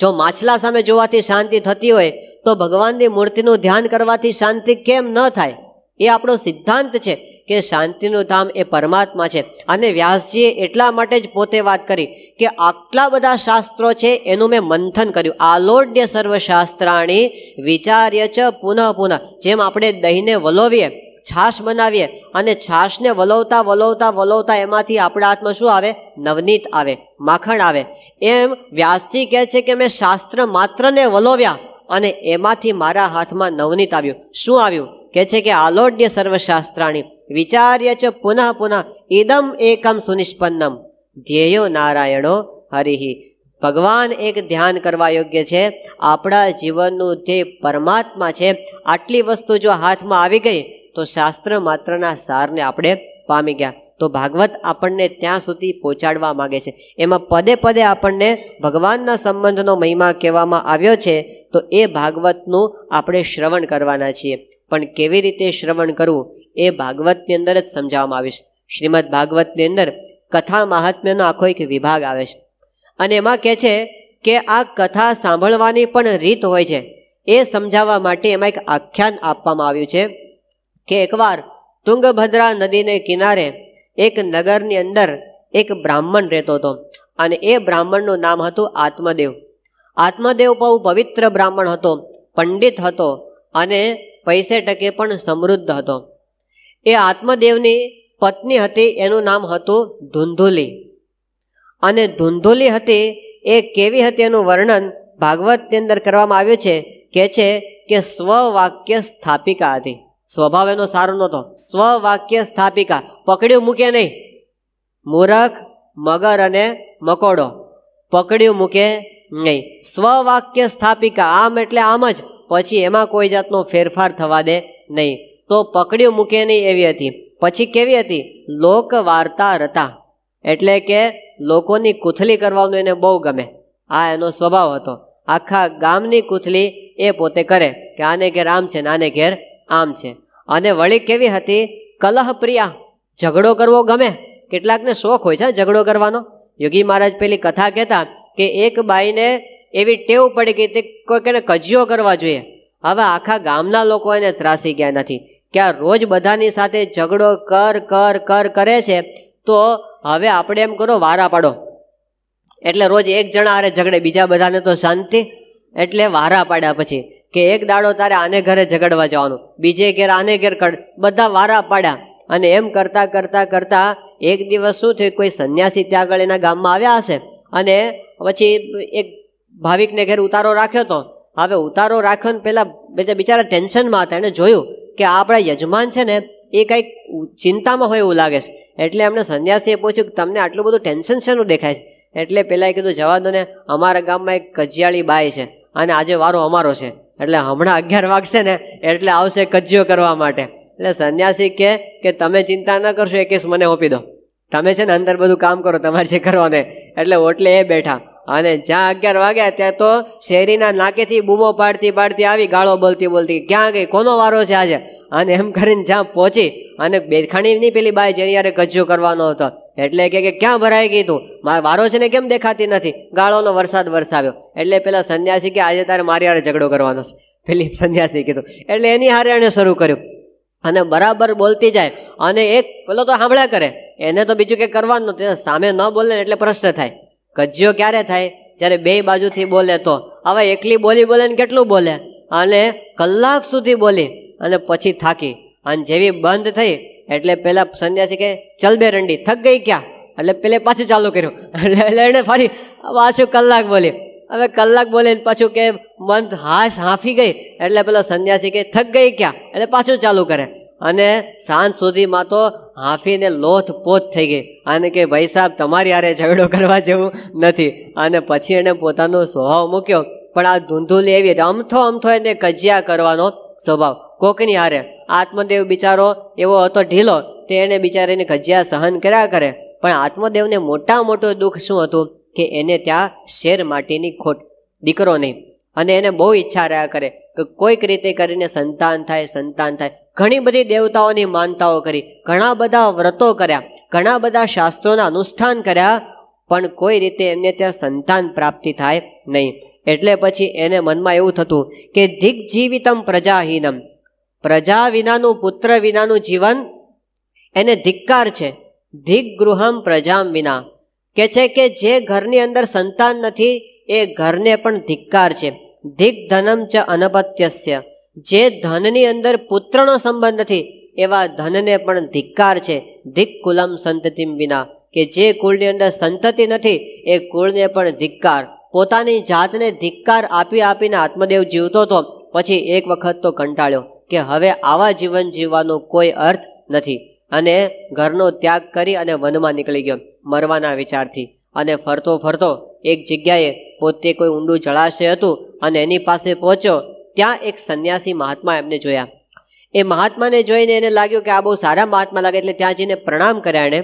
[SPEAKER 1] જો માછલા સામે જોવાથી શાંતિ થતી હોય તો ભગવાનની મૂર્તિનું ધ્યાન કરવાથી શાંતિ કેમ ન થાય એ આપણો સિદ્ધાંત છે કે શાંતિનું ધામ એ પરમાત્મા છે અને વ્યાસજીએ એટલા માટે જ પોતે વાત કરી કે આટલા બધા શાસ્ત્રો છે એનું મેં મંથન કર્યું આલોડ્ય સર્વશાસ્ત્રાણી વિચાર્ય ચ પુનઃ પુનઃ જેમ આપણે દહીંને વલોવીએ છાશ બનાવીએ અને છાશને વલોવતા વલોવતા વલોવતા એમાંથી આપણા હાથમાં શું આવે નવનીત આવે માખણ આવે એમ વ્યાસજી કહે છે કે મેં શાસ્ત્ર માત્રને વલોવ્યા અને એમાંથી મારા હાથમાં નવનીત આવ્યું શું આવ્યું કહે છે કે આલોડ્ય સર્વશાસ્ત્રાણી વિચાર્ય ચ પુનઃ પુનઃ ઇદમ એકમ સુનિષ્પન્નમ ધ્યેયો નારાયણો હરિહિ ભગવાન એક ધ્યાન કરવા યોગ્ય છે આપણા જીવનનું ધ્યેય પરમાત્મા છે આટલી વસ્તુ જો હાથમાં આવી ગઈ તો શાસ્ત્ર માત્રના સારને આપણે પામી ગયા તો ભાગવત આપણને ત્યાં સુધી પહોંચાડવા માગે છે એમાં પદે પદે આપણને ભગવાનના સંબંધનો મહિમા કહેવામાં આવ્યો છે તો એ ભાગવતનું આપણે શ્રવણ કરવાના છીએ પણ કેવી રીતે શ્રવણ કરવું એ ભાગવતની અંદર જ સમજાવવામાં આવીશ છે શ્રીમદ ભાગવતની અંદર કથા મહાત્મ્યનો આખો એક વિભાગ આવે છે અને એમાં કહે છે કે આ કથા સાંભળવાની પણ રીત હોય છે એ સમજાવવા માટે એમાં એક આખ્યાન આપવામાં આવ્યું છે કે એકવાર તુંગભદ્રા નદીને કિનારે એક નગરની અંદર એક બ્રાહ્મણ રહેતો હતો અને એ બ્રાહ્મણનું નામ હતું આત્મદેવ આત્મદેવ બહુ પવિત્ર બ્રાહ્મણ હતો પંડિત હતો અને પૈસે ટકે પણ સમૃદ્ધ હતો એ આત્મદેવની પત્ની હતી એનું નામ હતું ધુંધુલી અને ધુંધુલી હતી એ કેવી હતી એનું વર્ણન ભાગવતની અંદર કરવામાં આવ્યું છે કે છે કે સ્વવાક્ય સ્થાપિકા હતી સ્વભાવ એનો સારો નહોતો સ્વવાક્ય સ્થાપિકા પકડ્યું મૂકે નહીં મૂરખ મગર અને મકોડો પકડ્યું મૂકે નહીં સ્વવાક્ય સ્થાપિકા આમ એટલે આમ જ પછી એમાં કોઈ જાતનો ફેરફાર થવા દે નહીં તો પકડ્યું મૂકે નહીં એવી હતી પછી કેવી હતી લોક વાર્તા રતા એટલે કે લોકોની કુથલી કરવાનું એને બહુ ગમે આ એનો સ્વભાવ હતો આખા ગામની કુથલી એ પોતે કરે કે આને ઘેર આમ છે ને આને ઘેર આમ છે અને વળી કેવી હતી કલહપ્રિયા ઝઘડો કરવો ગમે કેટલાકને શોખ હોય છે ઝઘડો કરવાનો યોગી મહારાજ પેલી કથા કહેતા કે એક બાઈને એવી ટેવ પડી ગઈ તે કોઈકને કજિયો કરવા જોઈએ હવે આખા ગામના લોકો એને ત્રાસી ગયા નથી કે આ રોજ બધાની સાથે ઝઘડો કર કર કર કરે છે તો હવે આપણે એમ કરો વારા પાડો એટલે રોજ એક જણા આરે ઝઘડે બીજા બધાને તો શાંતિ એટલે વારા પાડ્યા પછી કે એક દાડો તારે આને ઘરે ઝઘડવા જવાનું બીજે ઘેર આને ઘેર કડ બધા વારા પાડ્યા અને એમ કરતાં કરતાં કરતાં એક દિવસ શું થયું કોઈ સંન્યાસી ત્યાં આગળ એના ગામમાં આવ્યા હશે અને પછી એક ભાવિકને ઘેર ઉતારો રાખ્યો હતો હવે ઉતારો રાખ્યો ને પહેલાં બધા બિચારા ટેન્શનમાં હતા એણે જોયું કે આપણા યજમાન છે ને એ કંઈક ચિંતામાં હોય એવું લાગે છે એટલે એમને સંન્યાસીએ પૂછ્યું કે તમને આટલું બધું ટેન્શન શેનું દેખાય છે એટલે પહેલાં કીધું જવા દો ને અમારા ગામમાં એક કજિયાળી બાઈ છે અને આજે વારો અમારો છે એટલે હમણાં અગિયાર વાગશે ને એટલે આવશે કજિયો કરવા માટે એટલે સંન્યાસી કહે કે તમે ચિંતા ન કરશો એ કેસ મને ઓપી દો તમે છે ને અંદર બધું કામ કરો તમારે જે કરવાને એટલે ઓટલે એ બેઠા અને જ્યાં અગિયાર વાગ્યા ત્યાં તો શેરીના નાકેથી બૂમો પાડતી પાડતી આવી ગાળો બોલતી બોલતી ક્યાં ગઈ કોનો વારો છે આજે અને એમ કરીને જ્યાં પહોંચી અને બેખાણીની પેલી બાઈ જેની યારે કજ્જો કરવાનો હતો એટલે કે કે ક્યાં ભરાઈ ગઈ તું મારા વારો છે ને કેમ દેખાતી નથી ગાળોનો વરસાદ વરસાવ્યો એટલે પેલા સંન્યાસી કે આજે તારે મારી હારે ઝઘડો કરવાનો છે પેલી સંન્યાસી કીધું એટલે એની હારે એણે શરૂ કર્યું અને બરાબર બોલતી જાય અને એક પેલો તો સાંભળ્યા કરે એને તો બીજું કંઈ કરવાનું સામે ન બોલે એટલે પ્રશ્ન થાય કજિયો ક્યારે થાય જ્યારે બે બાજુથી બોલે તો હવે એકલી બોલી બોલે ને કેટલું બોલે અને કલાક સુધી બોલી અને પછી થાકી અને જેવી બંધ થઈ એટલે પેલા સંન્યાસી કે ચલ બે રંડી થક ગઈ ક્યાં એટલે પેલે પાછું ચાલુ કર્યું એટલે એને ફરી પાછું કલાક બોલી હવે કલાક બોલે પાછું કે મન હાશ હાંફી ગઈ એટલે પેલા સંન્યાસી કે થક ગઈ ક્યાં એટલે પાછું ચાલુ કરે અને સાંજ સુધીમાં તો હાંફીને લોથપોથ થઈ ગઈ અને કે ભાઈ સાહેબ તમારી આરે ઝઘડો કરવા જેવું નથી અને પછી એણે પોતાનો સ્વભાવ મૂક્યો પણ આ ધૂંધુલી એવી અમથો અમથો એને કજિયા કરવાનો સ્વભાવ કોકની હારે આત્મદેવ બિચારો એવો હતો ઢીલો તે એને બિચારીને કજિયા સહન કર્યા કરે પણ આત્મદેવને મોટા મોટું દુઃખ શું હતું કે એને ત્યાં શેર માટીની ખોટ દીકરો નહીં અને એને બહુ ઈચ્છા રહ્યા કરે કે કોઈક રીતે કરીને સંતાન થાય સંતાન થાય ઘણી બધી દેવતાઓની માનતાઓ કરી ઘણા બધા વ્રતો કર્યા ઘણા બધા શાસ્ત્રોના અનુષ્ઠાન કર્યા પણ કોઈ રીતે એમને ત્યાં સંતાન પ્રાપ્તિ થાય નહીં એટલે પછી એને મનમાં એવું થતું કે દિગ્જીવિતમ પ્રજાહીનમ પ્રજા વિનાનું પુત્ર વિનાનું જીવન એને ધિક્કાર છે દિગ્ગૃહમ પ્રજામ વિના કે છે કે જે ઘરની અંદર સંતાન નથી એ ઘરને પણ ધિક્કાર છે ધિક ધનમ ચ અનપત્યસ્ય જે ધનની અંદર પુત્રનો સંબંધ નથી એવા ધનને પણ ધિક્કાર છે ધિક કુલમ સંતતિમ વિના કે જે કુળની અંદર સંતતિ નથી એ કુળને પણ ધિક્કાર પોતાની જાતને ધિક્કાર આપી આપીને આત્મદેવ જીવતો હતો પછી એક વખત તો કંટાળ્યો કે હવે આવા જીવન જીવવાનો કોઈ અર્થ નથી અને ઘરનો ત્યાગ કરી અને વનમાં નીકળી ગયો મરવાના વિચારથી અને ફરતો ફરતો એક જગ્યાએ પોતે કોઈ ઊંડું જળાશય હતું અને એની પાસે પહોંચ્યો ત્યાં એક સંન્યાસી મહાત્મા એમને જોયા એ મહાત્માને જોઈને એને લાગ્યું કે આ બહુ સારા મહાત્મા લાગે એટલે ત્યાં જઈને પ્રણામ કર્યા એણે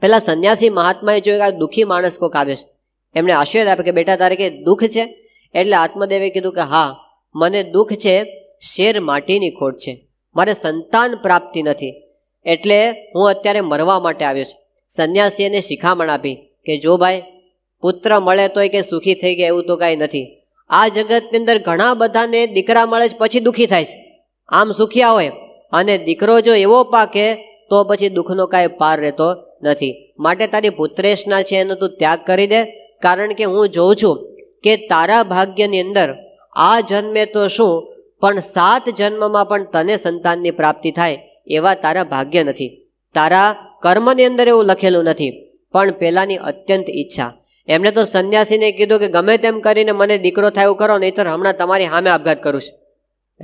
[SPEAKER 1] પહેલાં સંન્યાસી મહાત્માએ જોયું કે આ દુઃખી માણસ કોક આવે છે એમણે આશ્ચર્ય આપ્યો કે બેટા તારે કે દુઃખ છે એટલે આત્મદેવે કીધું કે હા મને દુઃખ છે શેર માટીની ખોટ છે મારે સંતાન પ્રાપ્તિ નથી એટલે હું અત્યારે મરવા માટે આવ્યો છું સંન્યાસીએ શિખામણ આપી કે જો ભાઈ પુત્ર મળે તોય કે સુખી થઈ ગયા એવું તો કાંઈ નથી આ જગતની અંદર ઘણા બધાને દીકરા મળે છે પછી દુઃખી થાય છે આમ સુખ્યા હોય અને દીકરો જો એવો પાકે તો પછી દુઃખનો કાંઈ પાર રહેતો નથી માટે તારી પુત્રેશના છે એનો તું ત્યાગ કરી દે કારણ કે હું જોઉં છું કે તારા ભાગ્યની અંદર આ જન્મે તો શું પણ સાત જન્મમાં પણ તને સંતાનની પ્રાપ્તિ થાય એવા તારા ભાગ્ય નથી તારા કર્મની અંદર એવું લખેલું નથી પણ પહેલાંની અત્યંત ઈચ્છા એમને તો સંન્યાસીને કીધું કે ગમે તેમ કરીને મને દીકરો થાય એવું કરો નહીતર હમણાં તમારી સામે આપઘાત કરું છું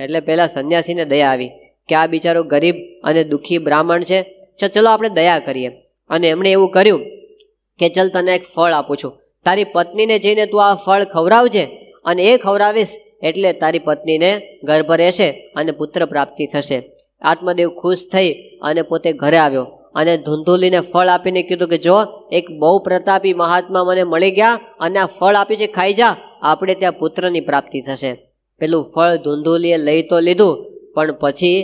[SPEAKER 1] એટલે પહેલાં સંન્યાસીને દયા આવી કે આ બિચારો ગરીબ અને દુઃખી બ્રાહ્મણ છે ચલો આપણે દયા કરીએ અને એમણે એવું કર્યું કે ચલ તને એક ફળ આપું છું તારી પત્નીને જઈને તું આ ફળ ખવડાવજે અને એ ખવડાવીશ એટલે તારી પત્નીને ગર્ભ રહેશે અને પુત્ર પ્રાપ્તિ થશે આત્મદેવ ખુશ થઈ અને પોતે ઘરે આવ્યો અને ધૂંધુલીને ફળ આપીને કીધું કે જો એક બહુ પ્રતાપી મહાત્મા મને મળી ગયા અને આ ફળ આપી છે ખાઈ જા આપણે ત્યાં પુત્રની પ્રાપ્તિ થશે પેલું ફળ ધૂંધુલીએ લઈ તો લીધું પણ પછી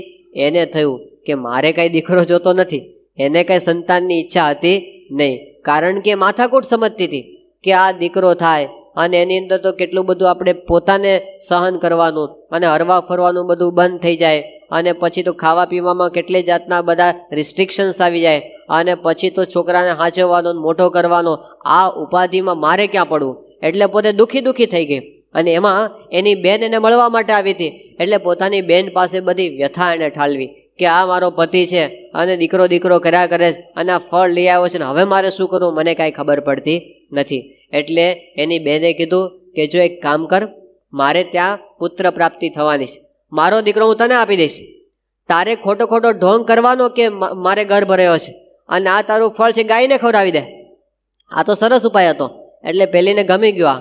[SPEAKER 1] એને થયું કે મારે કાંઈ દીકરો જોતો નથી એને કાંઈ સંતાનની ઈચ્છા હતી નહીં કારણ કે માથાકૂટ સમજતી હતી કે આ દીકરો થાય અને એની અંદર તો કેટલું બધું આપણે પોતાને સહન કરવાનું અને હરવા ફરવાનું બધું બંધ થઈ જાય અને પછી તો ખાવા પીવામાં કેટલી જાતના બધા રિસ્ટ્રિક્શન્સ આવી જાય અને પછી તો છોકરાને હાચવવાનો મોટો કરવાનો આ ઉપાધિમાં મારે ક્યાં પડવું એટલે પોતે દુઃખી દુઃખી થઈ ગઈ અને એમાં એની બેન એને મળવા માટે આવી હતી એટલે પોતાની બેન પાસે બધી વ્યથા એને ઠાલવી કે આ મારો પતિ છે અને દીકરો દીકરો કર્યા કરે છે અને આ ફળ લઈ આવ્યો છે ને હવે મારે શું કરવું મને કાંઈ ખબર પડતી નથી એટલે એની બેને કીધું કે જો એક કામ કર મારે ત્યાં પુત્ર પ્રાપ્તિ થવાની છે મારો દીકરો હું તને આપી દઈશ તારે ખોટો ખોટો ઢોંગ કરવાનો કે મારે ઘર રહ્યો છે અને આ તારું ફળ છે ગાયને ખવડાવી દે આ તો સરસ ઉપાય હતો એટલે પેલીને ગમી ગયો આ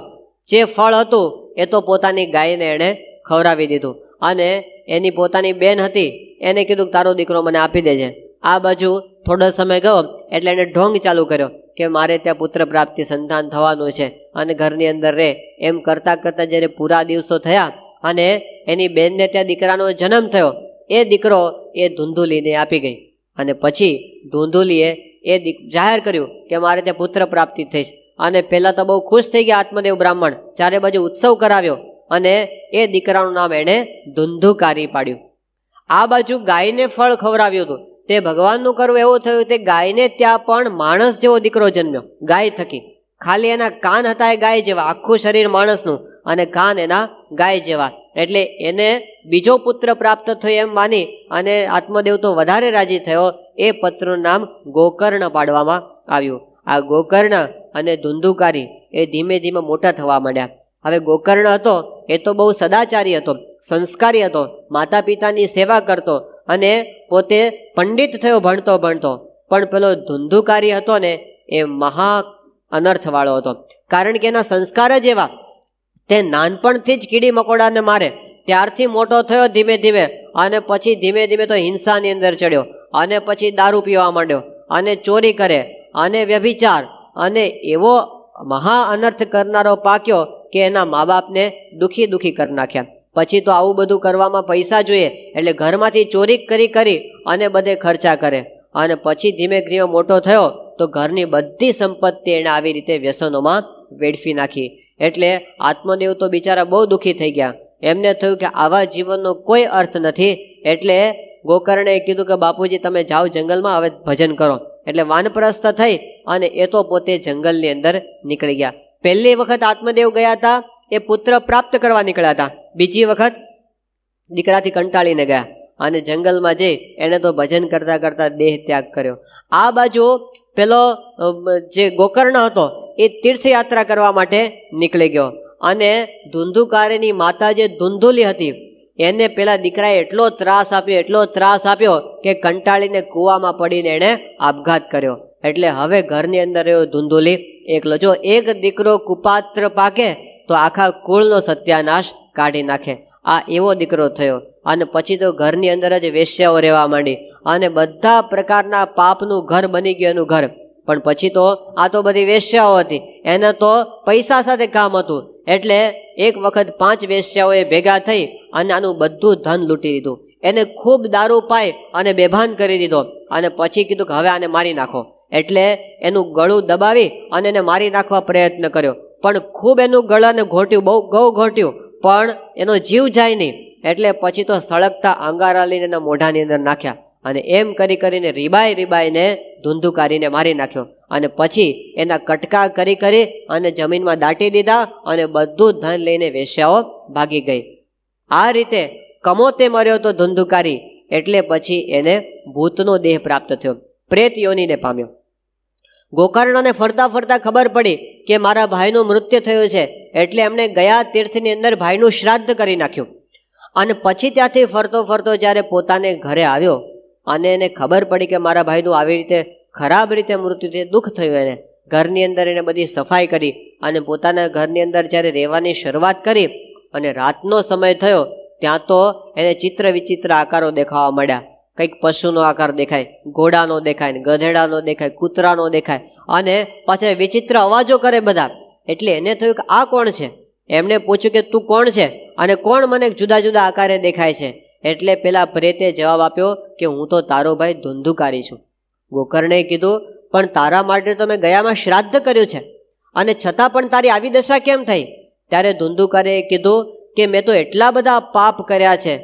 [SPEAKER 1] જે ફળ હતું એ તો પોતાની ગાયને એણે ખવડાવી દીધું અને એની પોતાની બેન હતી એને કીધું તારો દીકરો મને આપી દેજે આ બાજુ થોડો સમય ગયો એટલે એણે ઢોંગ ચાલુ કર્યો કે મારે ત્યાં પુત્ર પ્રાપ્તિ સંતાન થવાનું છે અને ઘરની અંદર રહે એમ કરતાં કરતાં જ્યારે પૂરા દિવસો થયા અને એની બેનને ત્યાં દીકરાનો જન્મ થયો એ દીકરો એ ધૂંધુલીને આપી ગઈ અને પછી ધૂંધુલીએ એ જાહેર કર્યું કે મારે ત્યાં પુત્ર પ્રાપ્તિ થઈશ અને પહેલાં તો બહુ ખુશ થઈ ગયા આત્મદેવ બ્રાહ્મણ ચારે બાજુ ઉત્સવ કરાવ્યો અને એ દીકરાનું નામ એણે ધુંધુકારી પાડ્યું આ બાજુ ગાયને ફળ ખવડાવ્યું હતું તે ભગવાનનું કરવું એવું થયું તે ગાયને ત્યાં પણ માણસ જેવો દીકરો જન્મ્યો ગાય થકી ખાલી એના કાન હતા એ ગાય જેવા આખું શરીર માણસનું અને કાન એના ગાય જેવા એટલે એને બીજો પુત્ર પ્રાપ્ત થયો એમ માની અને આત્મદેવ તો વધારે રાજી થયો એ પત્રનું નામ ગોકર્ણ પાડવામાં આવ્યું આ ગોકર્ણ અને ધુંધુકારી એ ધીમે ધીમે મોટા થવા માંડ્યા હવે ગોકર્ણ હતો એ તો બહુ સદાચારી હતો સંસ્કારી હતો માતા પિતાની સેવા કરતો અને પોતે પંડિત થયો ભણતો ભણતો પણ પેલો ધુંધુકારી હતો ને એ મહા અનર્થવાળો હતો કારણ કે એના સંસ્કાર જ એવા તે નાનપણથી જ કીડી મકોડાને મારે ત્યારથી મોટો થયો ધીમે ધીમે અને પછી ધીમે ધીમે તો હિંસાની અંદર ચડ્યો અને પછી દારૂ પીવા માંડ્યો અને ચોરી કરે અને વ્યભિચાર અને એવો મહા અનર્થ કરનારો પાક્યો કે એના મા બાપને દુઃખી દુઃખી કરી નાખ્યા પછી તો આવું બધું કરવામાં પૈસા જોઈએ એટલે ઘરમાંથી ચોરી કરી કરી અને બધે ખર્ચા કરે અને પછી ધીમે ધીમે મોટો થયો તો ઘરની બધી સંપત્તિ એણે આવી રીતે વ્યસનોમાં વેડફી નાખી એટલે આત્મદેવ તો બિચારા બહુ દુઃખી થઈ ગયા એમને થયું કે આવા જીવનનો કોઈ અર્થ નથી એટલે ગોકર્ણે કીધું કે બાપુજી તમે જાઓ જંગલમાં હવે ભજન કરો એટલે વાનપ્રસ્થ થઈ અને એ તો પોતે જંગલની અંદર નીકળી ગયા પહેલી વખત આત્મદેવ ગયા હતા એ પુત્ર પ્રાપ્ત કરવા નીકળ્યા હતા બીજી વખત દીકરાથી કંટાળીને ગયા અને જંગલમાં જઈ એને તો ભજન કરતાં કરતાં દેહ ત્યાગ કર્યો આ બાજુ પેલો જે ગોકર્ણ હતો એ તીર્થયાત્રા કરવા માટે નીકળી ગયો અને ધુંધુકારીની માતા જે ધુંધુલી હતી એને પેલા દીકરાએ એટલો ત્રાસ આપ્યો એટલો ત્રાસ આપ્યો કે કંટાળીને કૂવામાં પડીને એણે આપઘાત કર્યો એટલે હવે ઘરની અંદર રહ્યો ધૂંધુલી એકલો જો એક દીકરો કુપાત્ર પાકે તો આખા કુળનો સત્યાનાશ કાઢી નાખે આ એવો દીકરો થયો અને પછી તો ઘરની અંદર જ વેશ્યાઓ રહેવા માંડી અને બધા પ્રકારના પાપનું ઘર બની ગયું ઘર પણ પછી તો આ તો બધી વેશ્યાઓ હતી એને તો પૈસા સાથે કામ હતું એટલે એક વખત પાંચ વેશ્યાઓએ ભેગા થઈ અને આનું બધું ધન લૂંટી દીધું એને ખૂબ દારૂ પાઈ અને બેભાન કરી દીધો અને પછી કીધું કે હવે આને મારી નાખો એટલે એનું ગળું દબાવી અને એને મારી નાખવા પ્રયત્ન કર્યો પણ ખૂબ એનું ગળાને ઘોટ્યું બહુ ગૌ ઘોટ્યું પણ એનો જીવ જાય નહીં એટલે પછી તો સળગતા અંગારા લઈને એના મોઢાની અંદર નાખ્યા અને એમ કરી કરીને રીબાઈ રીબાઈને ધૂંધું કાઢીને મારી નાખ્યો અને પછી એના કટકા કરી કરી અને જમીનમાં દાટી દીધા અને બધું ધન લઈને વેશ્યાઓ ભાગી ગઈ આ રીતે કમોતે મર્યો તો ધુંધુકારી એટલે પછી એને ભૂતનો દેહ પ્રાપ્ત થયો પ્રેત યોનીને પામ્યો ગોકર્ણને ફરતા ફરતા ખબર પડી કે મારા ભાઈનું મૃત્યુ થયું છે એટલે એમણે ગયા તીર્થની અંદર ભાઈનું શ્રાદ્ધ કરી નાખ્યું અને પછી ત્યાંથી ફરતો ફરતો જ્યારે પોતાને ઘરે આવ્યો અને એને ખબર પડી કે મારા ભાઈનું આવી રીતે ખરાબ રીતે મૃત્યુ થયું દુઃખ થયું એને ઘરની અંદર એને બધી સફાઈ કરી અને પોતાના ઘરની અંદર જ્યારે રહેવાની શરૂઆત કરી અને રાતનો સમય થયો ત્યાં તો એને ચિત્ર વિચિત્ર આકારો દેખાવા મળ્યા કંઈક પશુનો આકાર દેખાય ઘોડાનો દેખાય ગધેડાનો દેખાય કૂતરાનો દેખાય અને પાછા વિચિત્ર અવાજો કરે બધા એટલે એને થયું કે આ કોણ છે એમણે પૂછ્યું કે તું કોણ છે અને કોણ મને જુદા જુદા આકારે દેખાય છે એટલે પેલા પ્રેતે જવાબ આપ્યો કે હું તો તારો ભાઈ ધુંધુકારી છું ગોકર્ણે કીધું પણ તારા માટે તો મેં ગયામાં શ્રાદ્ધ કર્યું છે અને છતાં પણ તારી આવી દશા કેમ થઈ ત્યારે ધુંધુકારે કીધું કે મેં તો એટલા બધા પાપ કર્યા છે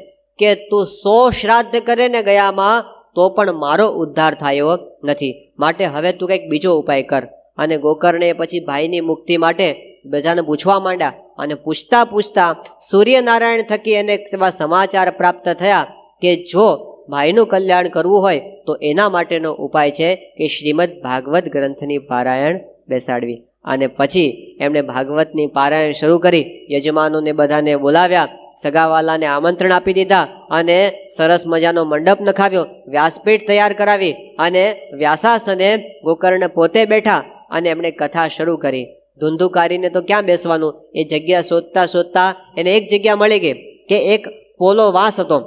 [SPEAKER 1] કે તું સો શ્રાદ્ધ કરે ને ગયામાં તો પણ મારો ઉદ્ધાર થયો નથી માટે હવે તું કંઈક બીજો ઉપાય કર અને ગોકર્ણે પછી ભાઈની મુક્તિ માટે બધાને પૂછવા માંડ્યા અને પૂછતા પૂછતા સૂર્યનારાયણ થકી એને એવા સમાચાર પ્રાપ્ત થયા કે જો ભાઈનું કલ્યાણ કરવું હોય તો એના માટેનો ઉપાય છે કે શ્રીમદ ભાગવત ગ્રંથની પારાયણ બેસાડવી અને પછી એમણે ભાગવતની પારાયણ શરૂ કરી યજમાનોને બધાને બોલાવ્યા સગાવાલાને આમંત્રણ આપી દીધા અને સરસ મજાનો મંડપ નખાવ્યો વ્યાસપીઠ તૈયાર કરાવી અને વ્યાસાસને ગોકર્ણ પોતે બેઠા અને એમણે કથા શરૂ કરી ધૂંધુકારીને તો ક્યાં બેસવાનું એ જગ્યા શોધતા શોધતા એને એક જગ્યા મળી ગઈ કે એક પોલો વાસ હતો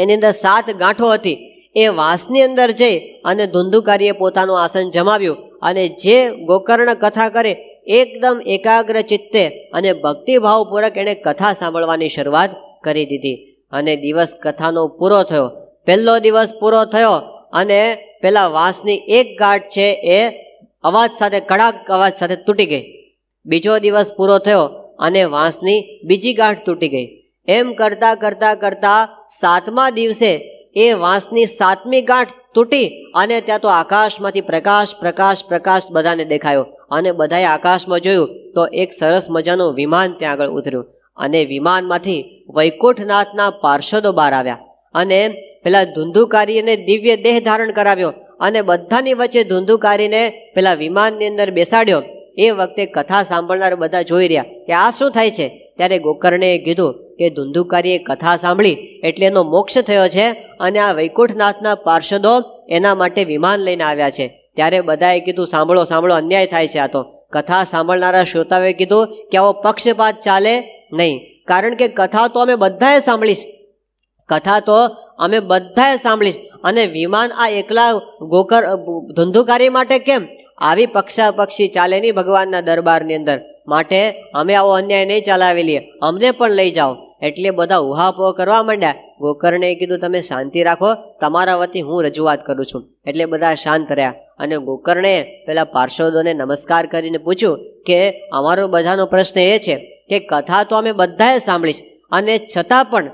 [SPEAKER 1] એની અંદર સાત ગાંઠો હતી એ વાંસની અંદર જઈ અને ધૂંધુકારીએ પોતાનું આસન જમાવ્યું અને જે ગોકર્ણ કથા કરે એકદમ એકાગ્ર ચિત્તે અને ભક્તિભાવપૂર્વક એણે કથા સાંભળવાની શરૂઆત કરી દીધી અને દિવસ કથાનો પૂરો થયો પહેલો દિવસ પૂરો થયો અને પેલા વાંસની એક ગાંઠ છે એ અવાજ સાથે કડાક અવાજ સાથે તૂટી ગઈ બીજો દિવસ પૂરો થયો અને વાંસની બીજી ગાંઠ તૂટી ગઈ એમ કરતાં કરતાં કરતાં સાતમા દિવસે એ વાંસની સાતમી ગાંઠ તૂટી અને ત્યાં તો આકાશમાંથી પ્રકાશ પ્રકાશ પ્રકાશ બધાને દેખાયો અને બધાએ આકાશમાં જોયું તો એક સરસ મજાનું વિમાન ત્યાં આગળ ઉતર્યું અને વિમાનમાંથી વૈકુંઠનાથના પાર્ષદો બહાર આવ્યા અને પેલા ધુંધુકારીને દિવ્ય દેહ ધારણ કરાવ્યો અને બધાની વચ્ચે ધૂંધુકારીને પેલા વિમાનની અંદર બેસાડ્યો એ વખતે કથા સાંભળનાર બધા જોઈ રહ્યા કે આ શું થાય છે ત્યારે ગોકર્ણે કીધું કે ધુંધુકારીએ કથા સાંભળી એટલે એનો મોક્ષ થયો છે અને આ વૈકુંઠનાથના પાર્ષદો એના માટે વિમાન લઈને આવ્યા છે ત્યારે બધાએ કીધું સાંભળો સાંભળો અન્યાય થાય છે આ તો કથા સાંભળનારા શ્રોતાઓએ કીધું કે આવો પક્ષપાત ચાલે નહીં કારણ કે કથા તો અમે બધાએ સાંભળીશ કથા તો અમે બધાએ સાંભળીશ અને વિમાન આ એકલા ગોકર ધંધુકારી માટે કેમ આવી પક્ષાપક્ષી ચાલે નહીં ભગવાનના દરબારની અંદર માટે અમે આવો અન્યાય નહીં ચલાવી લઈએ અમને પણ લઈ જાઓ એટલે બધા ઉહાપો કરવા માંડ્યા ગોકર્ણે કીધું તમે શાંતિ રાખો તમારા વતી હું રજૂઆત કરું છું એટલે બધા શાંત રહ્યા અને ગોકર્ણે પેલા પાર્ષદોને નમસ્કાર કરીને પૂછ્યું કે અમારો બધાનો પ્રશ્ન એ છે કે કથા તો અમે બધાએ સાંભળીશ અને છતાં પણ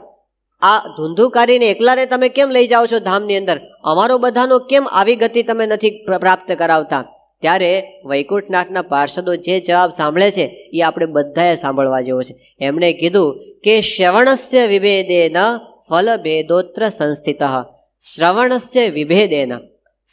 [SPEAKER 1] આ ધૂંધુકારીને એકલાને તમે કેમ લઈ જાઓ છો ધામની અંદર અમારો બધાનો કેમ આવી ગતિ તમે નથી પ્રાપ્ત કરાવતા ત્યારે વૈકુંઠનાથના પાર્ષદો જે જવાબ સાંભળે છે એ આપણે બધાએ સાંભળવા જેવો છે એમણે કીધું કે શ્રવણસ્ય વિભેદેન ફલ ભેદોત્ર સંસ્થિત શ્રવણસ્ય વિભેદેન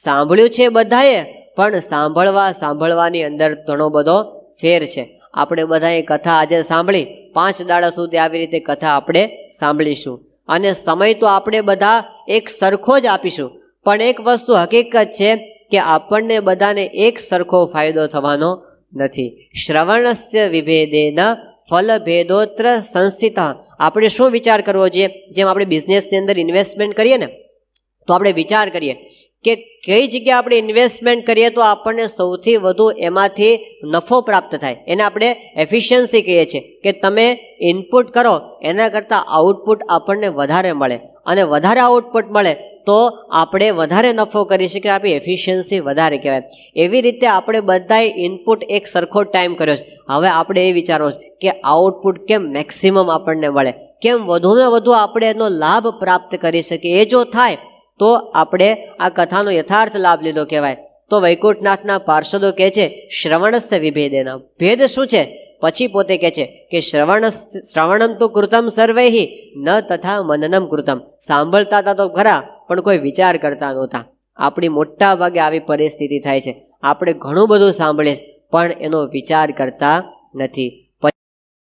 [SPEAKER 1] સાંભળ્યું છે બધાએ પણ સાંભળવા સાંભળવાની અંદર ઘણો બધો ફેર છે આપણે બધાએ કથા આજે સાંભળી પાંચ દાડા સુધી આવી રીતે કથા આપણે સાંભળીશું અને સમય તો આપણે બધા એક સરખો જ આપીશું પણ એક વસ્તુ હકીકત છે કે આપણને બધાને એક સરખો ફાયદો થવાનો નથી શ્રવણસ્ય વિભેદેના ફલભેદોત્ર સંસ્થિત આપણે શું વિચાર કરવો જોઈએ જેમ આપણે બિઝનેસની અંદર ઇન્વેસ્ટમેન્ટ કરીએ ને તો આપણે વિચાર કરીએ કે કઈ જગ્યાએ આપણે ઇન્વેસ્ટમેન્ટ કરીએ તો આપણને સૌથી વધુ એમાંથી નફો પ્રાપ્ત થાય એને આપણે એફિશિયન્સી કહીએ છીએ કે તમે ઇનપુટ કરો એના કરતાં આઉટપુટ આપણને વધારે મળે અને વધારે આઉટપુટ મળે તો આપણે વધારે નફો કરી શકીએ આપણી એફિશિયન્સી વધારે કહેવાય એવી રીતે આપણે બધાએ ઇનપુટ એક સરખો ટાઈમ કર્યો છે હવે આપણે એ વિચારવો છે કે આઉટપુટ કેમ મેક્સિમમ આપણને મળે કેમ વધુને વધુ આપણે એનો લાભ પ્રાપ્ત કરી શકીએ એ જો થાય તો આપણે આ કથાનો યથાર્થ લાભ લીધો કહેવાય તો વૈકુંઠનાથના પાર્ષદો કહે છે શ્રવણસ્ય વિભેદેના ભેદ શું છે પછી પોતે કહે છે કે શ્રવણ શ્રવણમ તો કૃતમ સર્વેહી ન તથા મનનમ કૃતમ સાંભળતા હતા તો ખરા પણ કોઈ વિચાર કરતા નહોતા આપણી મોટા ભાગે આવી પરિસ્થિતિ થાય છે આપણે ઘણું બધું સાંભળીએ પણ એનો વિચાર કરતા નથી